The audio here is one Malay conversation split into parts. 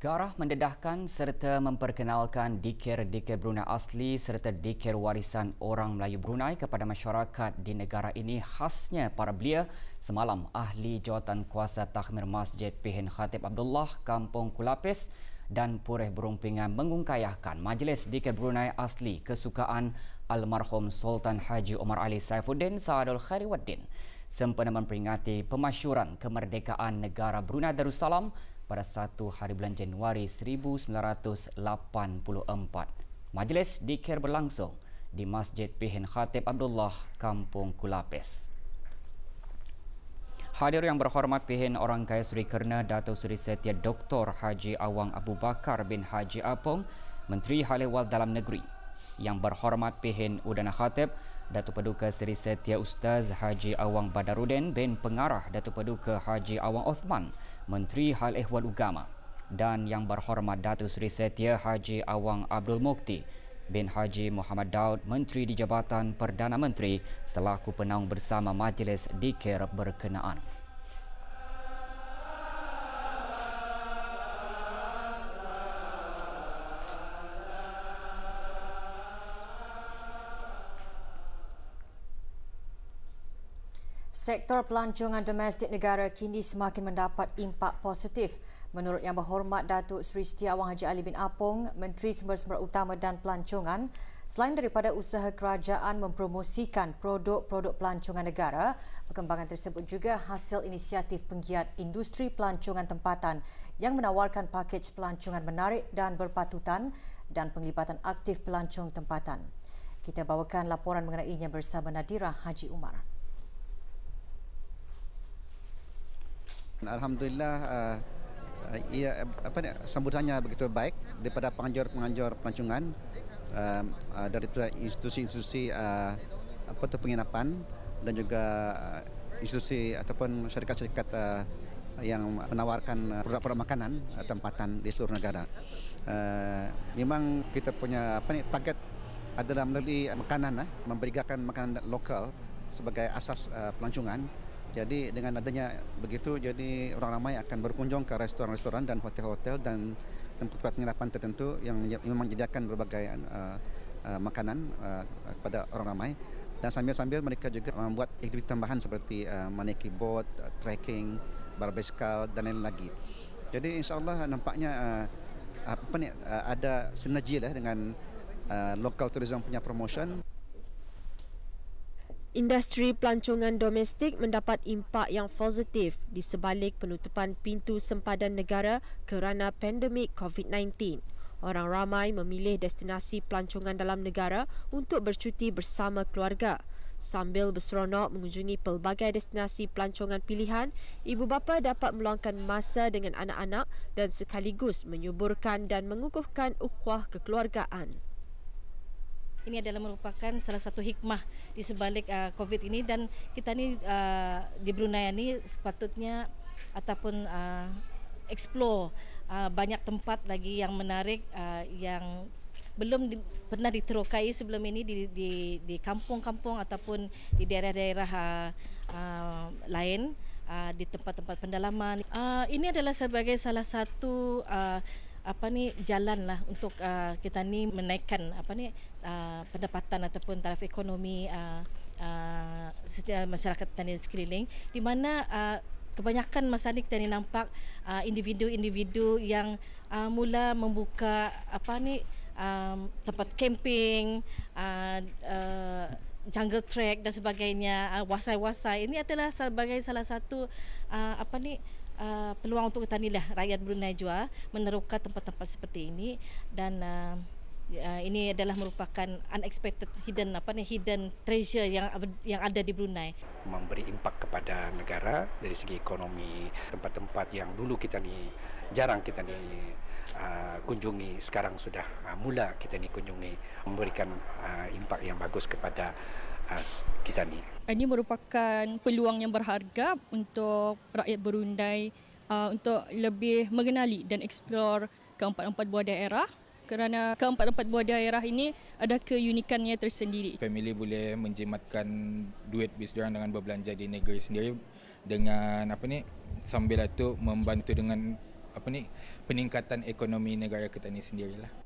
Garah mendedahkan serta memperkenalkan dikir-dikir Brunei asli serta dikir warisan orang Melayu Brunei kepada masyarakat di negara ini khasnya para belia semalam ahli jawatan kuasa takmir masjid Pihin Khatib Abdullah Kampung Kulapis dan Pureh berumpingan mengungkayahkan majlis dikir Brunei asli kesukaan almarhum Sultan Haji Omar Ali Saifuddin Saadul Khairiwaddin sempena memperingati pemasyuran kemerdekaan negara Brunei Darussalam pada 1 hari bulan Januari 1984. Majlis dikir berlangsung di Masjid Pihin Khatib Abdullah, Kampung Kulapes. Hadir yang berhormat Pihin Orang Kaya Suri Kerna Dato' Suri Setia Dr. Haji Awang Abu Bakar bin Haji Apong, Menteri Haliwal Dalam Negeri. Yang berhormat Pihin Udana Khatib, Datuk Paduka Seri Setia Ustaz Haji Awang Badarudin bin Pengarah Datuk Paduka Haji Awang Osman, Menteri Hal Ehwal Ugama dan yang berhormat Datuk Seri Setia Haji Awang Abdul Mukti bin Haji Muhammad Daud, Menteri di Jabatan Perdana Menteri selaku penaung bersama Majlis Dikir berkenaan. Sektor pelancongan domestik negara kini semakin mendapat impak positif. Menurut Yang Berhormat Datuk Seri Setiawang Haji Ali bin Apong, Menteri Sumber-Sumber Utama dan Pelancongan, selain daripada usaha kerajaan mempromosikan produk-produk pelancongan negara, perkembangan tersebut juga hasil inisiatif penggiat industri pelancongan tempatan yang menawarkan pakej pelancongan menarik dan berpatutan dan penglibatan aktif pelancong tempatan. Kita bawakan laporan mengenainya bersama Nadira Haji Umar. Alhamdulillah uh, uh, ia apa ni sambutannya begitu baik daripada penganjur-penganjur pelancongan uh, uh, dari institusi-institusi uh, apa tu penginapan dan juga uh, institusi ataupun syarikat-syarikat uh, yang menawarkan produk-produk makanan uh, tempatan di seluruh negara. Uh, memang kita punya apa ni target adalah melalui makanan uh, memberikan makanan lokal sebagai asas uh, pelancongan jadi dengan adanya begitu, jadi orang ramai akan berkunjung ke restoran-restoran dan hotel-hotel dan tempat-tempat penginapan tertentu yang memang menyediakan berbagai uh, uh, makanan uh, kepada orang ramai. Dan sambil-sambil mereka juga membuat aktiviti tambahan seperti uh, maneki bot, uh, trekking, barbeskal dan lain lagi. Jadi insya Allah nampaknya uh, apa ni, uh, ada sinergi lah dengan uh, local tourism punya promotion. Industri pelancongan domestik mendapat impak yang positif di sebalik penutupan pintu sempadan negara kerana pandemik COVID-19. Orang ramai memilih destinasi pelancongan dalam negara untuk bercuti bersama keluarga. Sambil berseronok mengunjungi pelbagai destinasi pelancongan pilihan, ibu bapa dapat meluangkan masa dengan anak-anak dan sekaligus menyuburkan dan mengukuhkan ukhuwah kekeluargaan ini adalah merupakan salah satu hikmah di sebalik uh, COVID ini dan kita ini uh, di Brunei ini sepatutnya ataupun uh, explore uh, banyak tempat lagi yang menarik uh, yang belum di, pernah diterokai sebelum ini di, di, di kampung-kampung ataupun di daerah-daerah uh, uh, lain uh, di tempat-tempat pendalaman. Uh, ini adalah sebagai salah satu uh, apa ni jalan lah untuk uh, kita ni menaikkan apa ni uh, pendapatan ataupun taraf ekonomi uh, uh, uh masyarakat tani sekeliling di mana uh, kebanyakan masa ni kita ni nampak uh, individu-individu yang uh, mula membuka apa ni um, tempat camping uh, uh, jungle trek dan sebagainya uh, wasai-wasai ini adalah sebagai salah satu uh, apa ni Uh, peluang untuk tanilah rakyat Brunei jua meneroka tempat-tempat seperti ini dan uh, Uh, ini adalah merupakan unexpected hidden apa ni hidden treasure yang yang ada di Brunei memberi impak kepada negara dari segi ekonomi tempat-tempat yang dulu kita ni jarang kita ni uh, kunjungi sekarang sudah uh, mula kita ni kunjungi memberikan uh, impak yang bagus kepada as kita ni. Ini merupakan peluang yang berharga untuk rakyat Brunei uh, untuk lebih mengenali dan eksplor keempat-empat buah daerah kerana keempat-empat buah daerah ini ada keunikannya tersendiri. Family boleh menjimatkan duit bis diorang dengan berbelanja di negeri sendiri dengan apa ni sambil itu membantu dengan apa ni peningkatan ekonomi negara kita ini sendirilah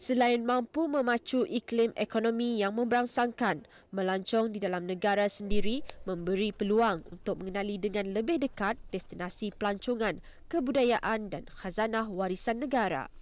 selain mampu memacu iklim ekonomi yang memberangsangkan, melancong di dalam negara sendiri memberi peluang untuk mengenali dengan lebih dekat destinasi pelancongan, kebudayaan dan khazanah warisan negara.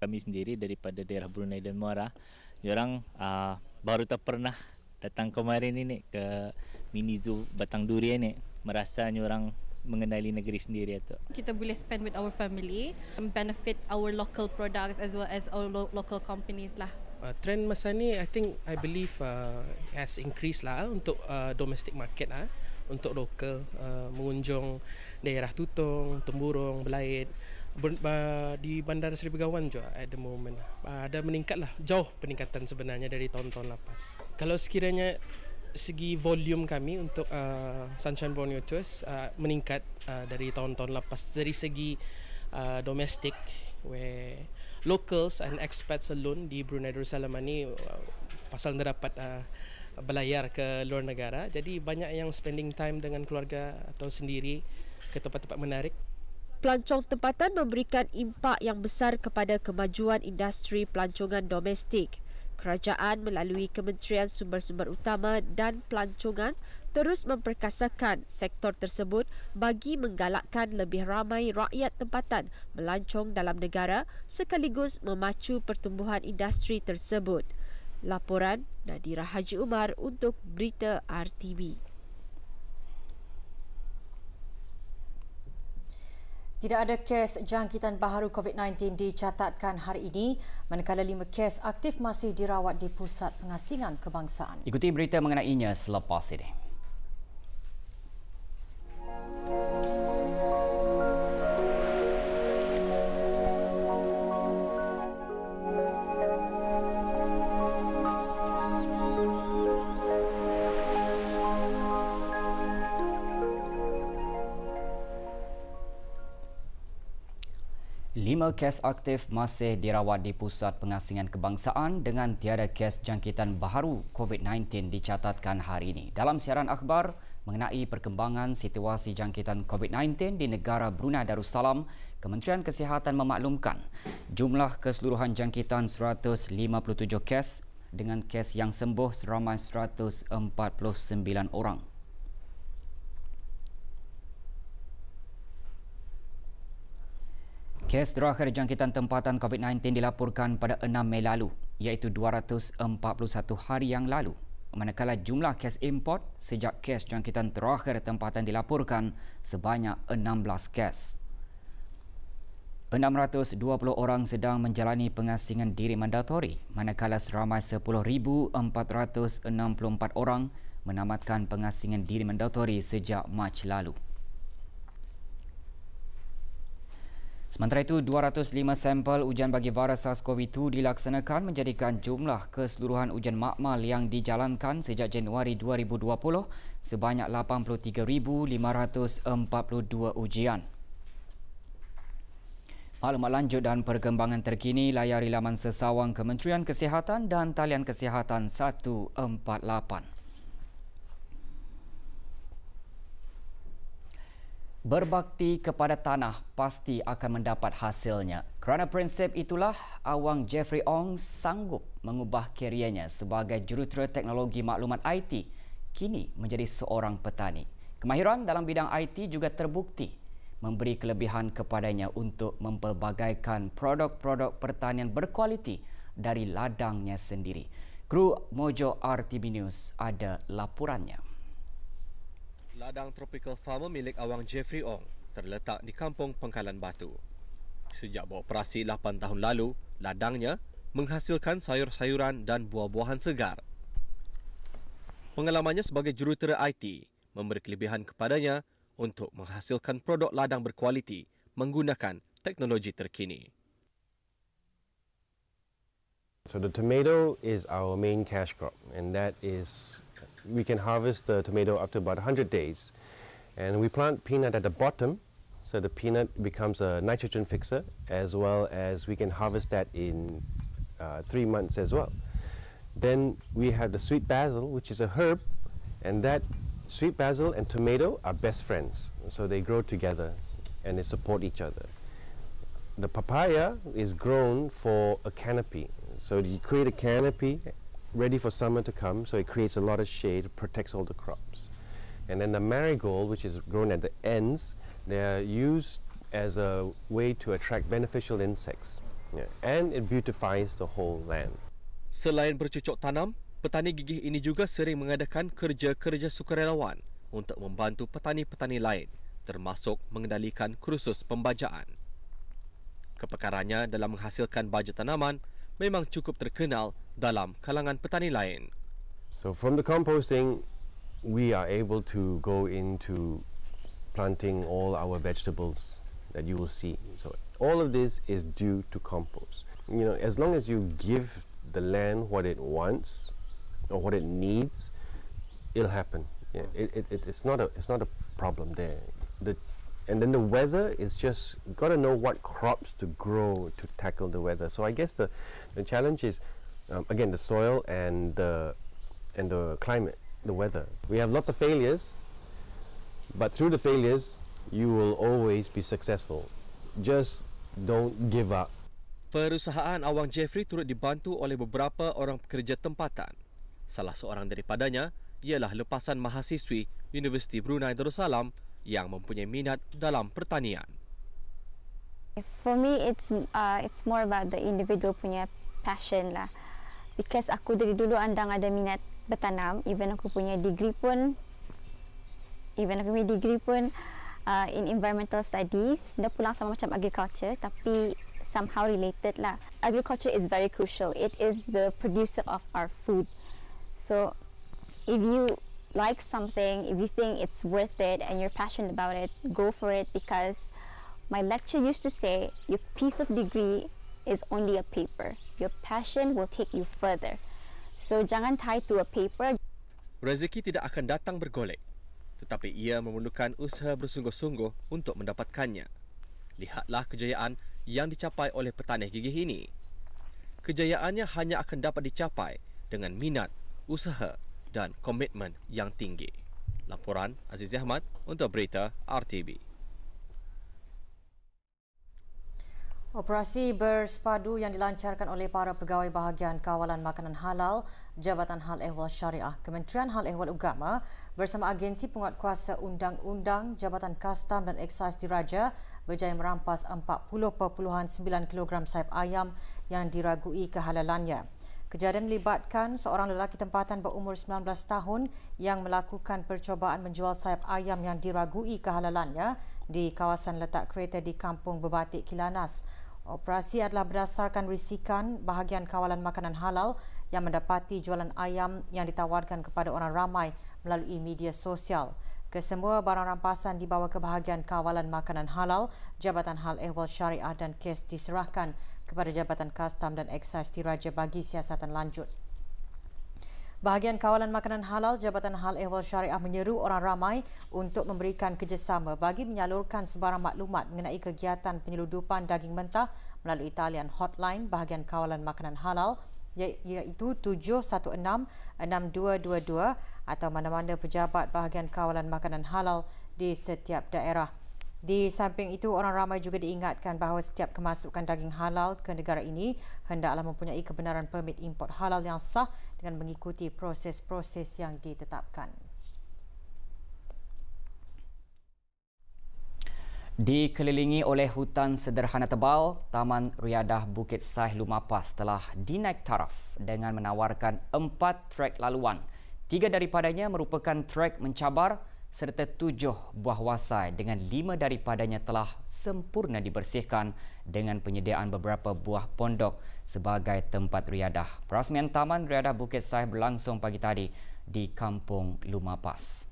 Kami sendiri daripada daerah Brunei dan Muara, orang uh, ah, baru tak pernah datang kemarin ini ke mini zoo Batang Duri ini, merasa orang mengendali negeri sendiri tu. Kita boleh spend with our family benefit our local products as well as our local companies lah. Uh, trend masa ni I think I believe uh, has increased lah untuk uh, domestic market lah untuk local uh, mengunjung daerah Tutong, Temburong, Belait uh, di Bandar Seri Begawan juga at the moment lah. uh, ada meningkat lah jauh peningkatan sebenarnya dari tahun-tahun lepas kalau sekiranya segi volume kami untuk uh, Sunshine Borneo Tours uh, meningkat uh, dari tahun-tahun lepas dari segi uh, domestik where locals and expats alone di Brunei Darussalam ini uh, pasal dapat uh, belayar ke luar negara jadi banyak yang spending time dengan keluarga atau sendiri ke tempat-tempat menarik pelancong tempatan memberikan impak yang besar kepada kemajuan industri pelancongan domestik. Kerajaan melalui Kementerian Sumber-Sumber Utama dan Pelancongan terus memperkasakan sektor tersebut bagi menggalakkan lebih ramai rakyat tempatan melancong dalam negara sekaligus memacu pertumbuhan industri tersebut. Laporan Nadira Haji Umar untuk Berita RTV. Tidak ada kes jangkitan baharu COVID-19 dicatatkan hari ini, manakala lima kes aktif masih dirawat di Pusat Pengasingan Kebangsaan. Ikuti berita mengenainya selepas ini. lima kes aktif masih dirawat di Pusat Pengasingan Kebangsaan dengan tiada kes jangkitan baharu COVID-19 dicatatkan hari ini. Dalam siaran akhbar mengenai perkembangan situasi jangkitan COVID-19 di negara Brunei Darussalam, Kementerian Kesihatan memaklumkan jumlah keseluruhan jangkitan 157 kes dengan kes yang sembuh seramai 149 orang. Kes terakhir jangkitan tempatan COVID-19 dilaporkan pada 6 Mei lalu, iaitu 241 hari yang lalu. Manakala jumlah kes import sejak kes jangkitan terakhir tempatan dilaporkan sebanyak 16 kes. 620 orang sedang menjalani pengasingan diri mandatori, manakala seramai 10,464 orang menamatkan pengasingan diri mandatori sejak Mac lalu. Sementara itu, 205 sampel ujian bagi virus SARS-CoV-2 dilaksanakan menjadikan jumlah keseluruhan ujian makmal yang dijalankan sejak Januari 2020 sebanyak 83,542 ujian. Maklumat lanjut dan perkembangan terkini layari laman sesawang Kementerian Kesihatan dan Talian Kesihatan 148. Berbakti kepada tanah pasti akan mendapat hasilnya. Kerana prinsip itulah, Awang Jeffrey Ong sanggup mengubah kariernya sebagai jurutera teknologi maklumat IT, kini menjadi seorang petani. Kemahiran dalam bidang IT juga terbukti memberi kelebihan kepadanya untuk mempelbagaikan produk-produk pertanian berkualiti dari ladangnya sendiri. Kru Mojo RTB News ada laporannya. Ladang Tropical Farmer milik Awang Jeffrey Ong terletak di kampung Pengkalan Batu. Sejak beroperasi 8 tahun lalu, ladangnya menghasilkan sayur-sayuran dan buah-buahan segar. Pengalamannya sebagai jurutera IT memberi kelebihan kepadanya untuk menghasilkan produk ladang berkualiti menggunakan teknologi terkini. So the tomato is our main cash crop and that is we can harvest the tomato up to about 100 days. And we plant peanut at the bottom, so the peanut becomes a nitrogen fixer, as well as we can harvest that in uh, three months as well. Then we have the sweet basil, which is a herb, and that sweet basil and tomato are best friends. So they grow together and they support each other. The papaya is grown for a canopy. So you create a canopy ready for summer to come, so it creates a lot of shade, protects all the crops. And then the marigold, which is grown at the ends, they're used as a way to attract beneficial insects. Yeah. And it beautifies the whole land. Selain bercucuk tanam, petani gigih ini juga sering mengadakan kerja-kerja sukarelawan untuk membantu petani-petani lain, termasuk mengendalikan kursus pembajaan. Kepekarannya dalam menghasilkan baja tanaman memang cukup terkenal dalam kalangan petani lain. So from the composting, we are able to go into planting all our vegetables that you will see. So all of this is due to compost. You know, as long as you give the land what it wants or what it needs, it'll happen. Yeah, it, it, it's not a it's not a problem there. The and then the weather is just got to know what crops to grow to tackle the weather so I guess the the challenge is um, again the soil and the and the climate the weather we have lots of failures but through the failures you will always be successful just don't give up Perusahaan awang Jeffrey turut dibantu oleh beberapa orang pekerja tempatan. Salah seorang daripadanya ialah lepasan mahasiswi Universiti Brunei Darussalam yang mempunyai minat dalam pertanian. For me, it's uh, it's more about the individual punya passion lah. Because aku dari dulu andang ada minat bertanam, even aku punya degree pun, even aku punya degree pun uh, in environmental studies, dah pulang sama macam agriculture, tapi somehow related lah. Agriculture is very crucial. It is the producer of our food. So, if you like something, if you think it's worth it and you're passionate about it, go for it because my lecture used to say your piece of degree is only a paper. Your passion will take you further. So jangan tie to a paper. Rezeki tidak akan datang bergolek, tetapi ia memerlukan usaha bersungguh-sungguh untuk mendapatkannya. Lihatlah kejayaan yang dicapai oleh petanih gigih ini. Kejayaannya hanya akan dapat dicapai dengan minat, usaha dan komitmen yang tinggi. Laporan Aziz Ahmad untuk berita RTB. Operasi bersepadu yang dilancarkan oleh para pegawai bahagian kawalan makanan halal Jabatan Hal Ehwal Syariah Kementerian Hal Ehwal Ugama bersama agensi penguat kuasa undang-undang Jabatan Kastam dan Eksais Diraja berjaya merampas 40.9 kg sayap ayam yang diragui kehalalannya. Kejadian melibatkan seorang lelaki tempatan berumur 19 tahun yang melakukan percobaan menjual sayap ayam yang diragui kehalalannya di kawasan letak kereta di kampung Bebatik Kilanas. Operasi adalah berdasarkan risikan bahagian kawalan makanan halal yang mendapati jualan ayam yang ditawarkan kepada orang ramai melalui media sosial. Kesemua barang rampasan dibawa ke bahagian kawalan makanan halal, Jabatan Hal Ehwal Syariah dan kes diserahkan kepada Jabatan Kastam dan Eksais Diraja bagi siasatan lanjut. Bahagian Kawalan Makanan Halal Jabatan Hal Ehwal Syariah menyeru orang ramai untuk memberikan kerjasama bagi menyalurkan sebarang maklumat mengenai kegiatan penyeludupan daging mentah melalui talian hotline Bahagian Kawalan Makanan Halal ya, iaitu 716-6222 atau mana-mana pejabat Bahagian Kawalan Makanan Halal di setiap daerah. Di samping itu, orang ramai juga diingatkan bahawa setiap kemasukan daging halal ke negara ini hendaklah mempunyai kebenaran permit import halal yang sah dengan mengikuti proses-proses yang ditetapkan. Dikelilingi oleh hutan sederhana tebal, Taman Riadah Bukit Sah Lumapas telah dinaik taraf dengan menawarkan empat trek laluan. Tiga daripadanya merupakan trek mencabar, serta tujuh buah wasai dengan lima daripadanya telah sempurna dibersihkan dengan penyediaan beberapa buah pondok sebagai tempat riadah. Perasmian Taman Riadah Bukit Sai berlangsung pagi tadi di Kampung Lumapas.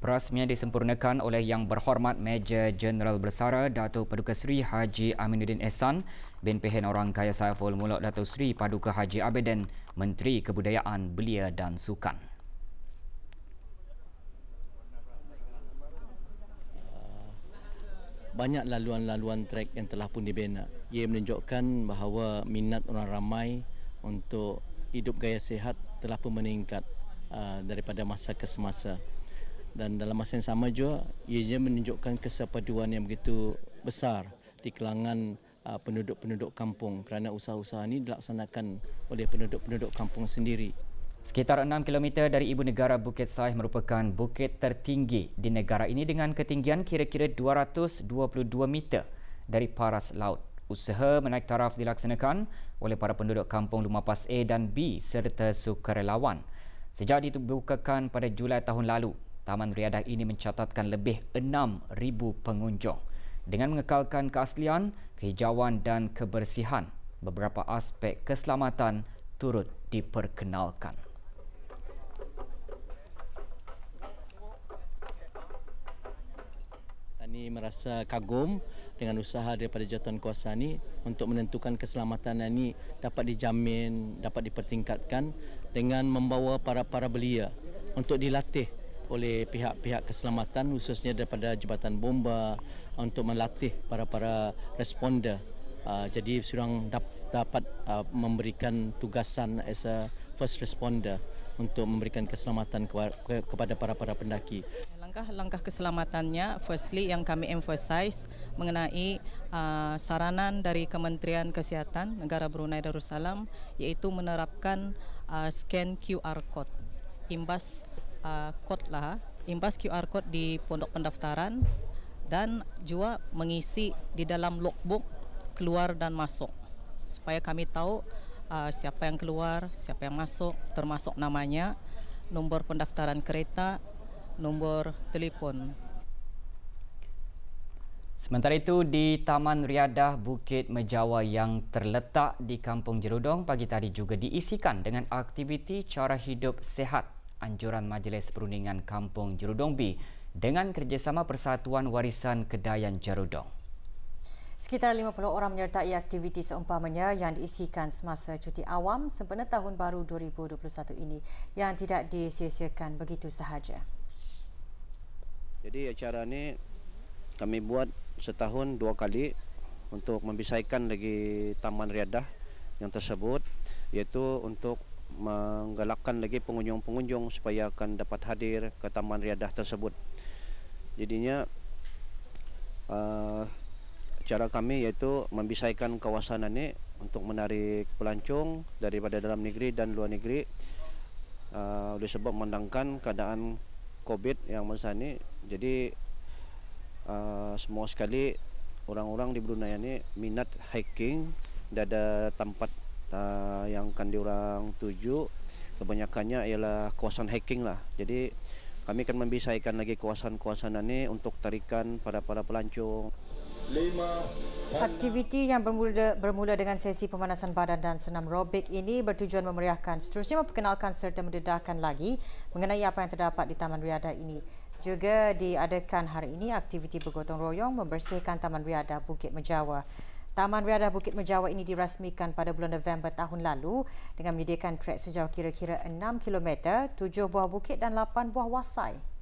Perasmian disempurnakan oleh Yang Berhormat Major Jeneral Bersara Datuk Paduka Seri Haji Aminuddin Ehsan bin Pehen Orang Kaya Saiful Mulut Datuk Seri Paduka Haji Abedin Menteri Kebudayaan Belia dan Sukan. banyak laluan-laluan trek yang telah pun dibina. Ia menunjukkan bahawa minat orang ramai untuk hidup gaya sehat telah pun meningkat uh, daripada masa ke semasa. Dan dalam masa yang sama juga, ia juga menunjukkan kesepaduan yang begitu besar di kalangan uh, penduduk-penduduk kampung kerana usaha-usaha ini dilaksanakan oleh penduduk-penduduk kampung sendiri. Sekitar 6 km dari ibu negara Bukit Saih merupakan bukit tertinggi di negara ini dengan ketinggian kira-kira 222 meter dari paras laut. Usaha menaik taraf dilaksanakan oleh para penduduk kampung Lumapas A dan B serta sukarelawan. Sejak ditubuhkan pada Julai tahun lalu, Taman Riadah ini mencatatkan lebih 6,000 pengunjung. Dengan mengekalkan keaslian, kehijauan dan kebersihan, beberapa aspek keselamatan turut diperkenalkan. Kami merasa kagum dengan usaha daripada jawatan kuasa ini untuk menentukan keselamatan ini dapat dijamin, dapat dipertingkatkan dengan membawa para-para belia untuk dilatih oleh pihak-pihak keselamatan khususnya daripada jabatan bomba untuk melatih para-para responder. Ah, jadi seorang dapat ah, memberikan tugasan as a first responder untuk memberikan keselamatan kepada para-para pendaki. Langkah-langkah keselamatannya, firstly yang kami emphasize mengenai uh, saranan dari Kementerian Kesihatan Negara Brunei Darussalam yaitu menerapkan uh, scan QR code, imbas uh, code lah, imbas QR code di pondok pendaftaran dan juga mengisi di dalam logbook keluar dan masuk supaya kami tahu uh, siapa yang keluar, siapa yang masuk, termasuk namanya, nombor pendaftaran kereta, nombor telefon. Sementara itu di Taman Riadah Bukit Mejawa yang terletak di Kampung Jerudong pagi tadi juga diisikan dengan aktiviti cara hidup sehat anjuran Majlis Perundingan Kampung Jerudong B dengan kerjasama Persatuan Warisan Kedayan Jerudong. Sekitar 50 orang menyertai aktiviti seumpamanya yang diisikan semasa cuti awam sempena tahun baru 2021 ini yang tidak disiasiakan begitu sahaja. Jadi acara ini kami buat setahun dua kali untuk membisaikan lagi Taman Riadah yang tersebut yaitu untuk menggalakkan lagi pengunjung-pengunjung supaya akan dapat hadir ke Taman Riadah tersebut. Jadinya uh, cara kami yaitu membisaikan kawasan ini untuk menarik pelancong daripada dalam negeri dan luar negeri uh, oleh sebab mendangkan keadaan COVID yang masa ini jadi uh, semua sekali orang-orang di Brunei ini minat hiking tidak ada tempat uh, yang akan diorang tuju kebanyakannya ialah kawasan hiking lah jadi kami akan membisaikan lagi kawasan-kawasan ini untuk tarikan pada para pelancong. Aktiviti yang bermula, bermula dengan sesi pemanasan badan dan senam robik ini bertujuan memeriahkan seterusnya memperkenalkan serta mendedahkan lagi mengenai apa yang terdapat di Taman Riada ini juga diadakan hari ini aktiviti bergotong royong membersihkan Taman Riada Bukit Menjawa. Taman Riada Bukit Menjawa ini dirasmikan pada bulan November tahun lalu dengan menyediakan trek sejauh kira-kira 6 km, 7 buah bukit dan 8 buah wasai.